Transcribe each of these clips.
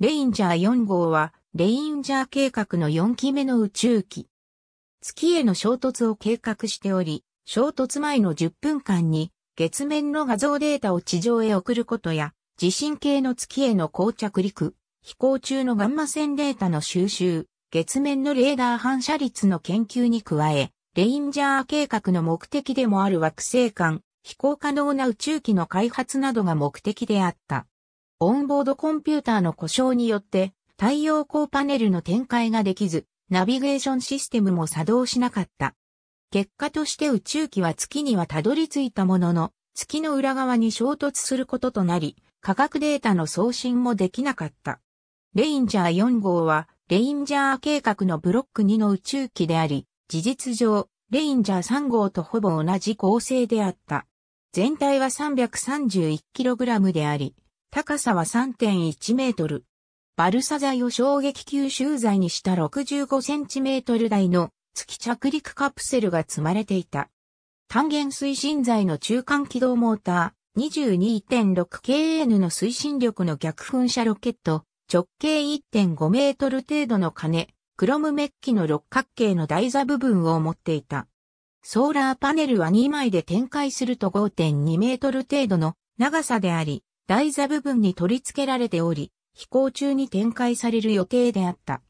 レインジャー4号は、レインジャー計画の4期目の宇宙機。月への衝突を計画しており、衝突前の10分間に、月面の画像データを地上へ送ることや、地震計の月への降着陸、飛行中のガンマ線データの収集、月面のレーダー反射率の研究に加え、レインジャー計画の目的でもある惑星間、飛行可能な宇宙機の開発などが目的であった。オンボードコンピューターの故障によって太陽光パネルの展開ができず、ナビゲーションシステムも作動しなかった。結果として宇宙機は月にはたどり着いたものの、月の裏側に衝突することとなり、価格データの送信もできなかった。レインジャー4号は、レインジャー計画のブロック2の宇宙機であり、事実上、レインジャー3号とほぼ同じ構成であった。全体は 331kg であり、高さは3.1メートル。バルサ材を衝撃吸収材にした65センチメートル台の月着陸カプセルが積まれていた。単元推進材の中間軌道モーター 22.6kN の推進力の逆噴射ロケット、直径1.5メートル程度の金、クロムメッキの六角形の台座部分を持っていた。ソーラーパネルは2枚で展開すると5.2メートル程度の長さであり、台座部分に取り付けられており、飛行中に展開される予定であった。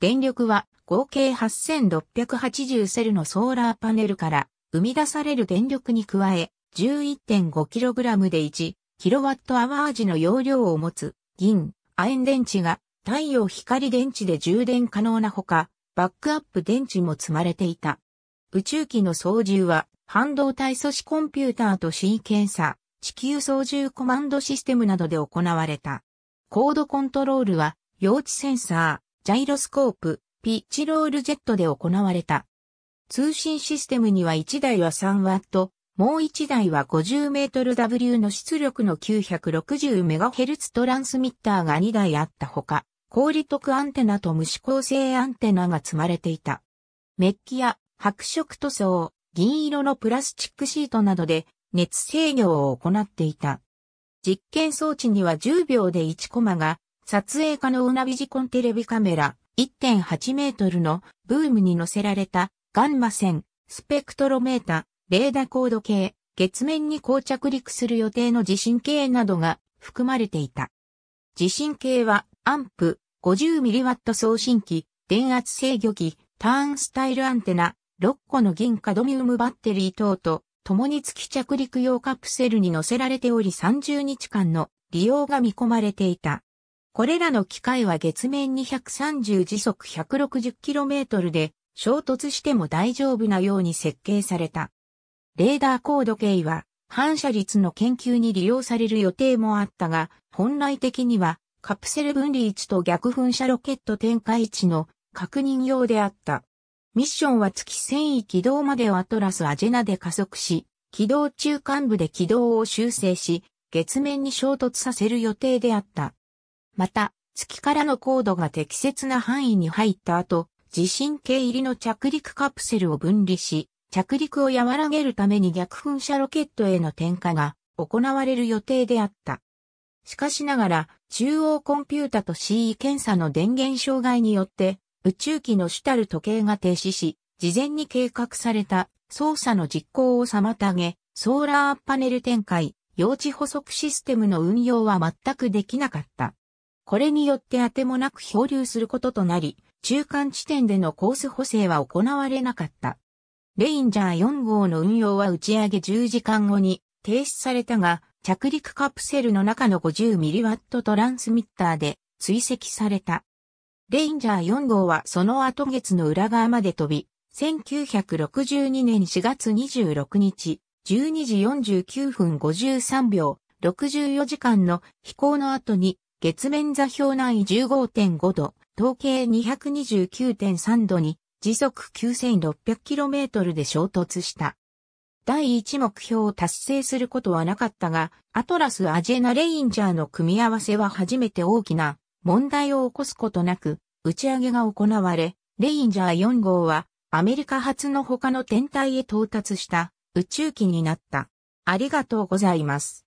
電力は合計8680セルのソーラーパネルから生み出される電力に加え 11.5kg で 1kWh 時の容量を持つ銀、亜鉛電池が太陽光電池で充電可能なほか、バックアップ電池も積まれていた。宇宙機の操縦は半導体素子コンピューターとシーケンサー。地球操縦コマンドシステムなどで行われた。高度コントロールは、用地センサー、ジャイロスコープ、ピッチロールジェットで行われた。通信システムには1台は3ト、もう1台は5 0ル w の出力の9 6 0ヘルツトランスミッターが2台あったほか、氷得アンテナと無指向性アンテナが積まれていた。メッキや白色塗装、銀色のプラスチックシートなどで熱制御を行っていた。実験装置には10秒で1コマが撮影可能なビジコンテレビカメラ1.8メートルのブームに乗せられたガンマ線、スペクトロメータ、レーダコード系、月面に降着陸する予定の地震計などが含まれていた。地震計はアンプ5 0ット送信機、電圧制御機、ターンスタイルアンテナ、6個の銀カドミウムバッテリー等と共に月着陸用カプセルに乗せられており30日間の利用が見込まれていた。これらの機械は月面230時速 160km で衝突しても大丈夫なように設計された。レーダー高度計は反射率の研究に利用される予定もあったが、本来的にはカプセル分離位置と逆噴射ロケット展開位置の確認用であった。ミッションは月遷移軌道までをアトラス・アジェナで加速し、軌道中間部で軌道を修正し、月面に衝突させる予定であった。また、月からの高度が適切な範囲に入った後、地震計入りの着陸カプセルを分離し、着陸を和らげるために逆噴射ロケットへの点火が行われる予定であった。しかしながら、中央コンピュータと CE 検査の電源障害によって、宇宙機の主たる時計が停止し、事前に計画された操作の実行を妨げ、ソーラーパネル展開、用地補足システムの運用は全くできなかった。これによって当てもなく漂流することとなり、中間地点でのコース補正は行われなかった。レインジャー4号の運用は打ち上げ10時間後に停止されたが、着陸カプセルの中の 50mW トランスミッターで追跡された。レインジャー4号はその後月の裏側まで飛び、1962年4月26日、12時49分53秒、64時間の飛行の後に、月面座標内15.5度、統計229.3度に、時速 9600km で衝突した。第1目標を達成することはなかったが、アトラス・アジェナ・レインジャーの組み合わせは初めて大きな問題を起こすことなく、打ち上げが行われ、レインジャー4号は、アメリカ初の他の天体へ到達した宇宙機になった。ありがとうございます。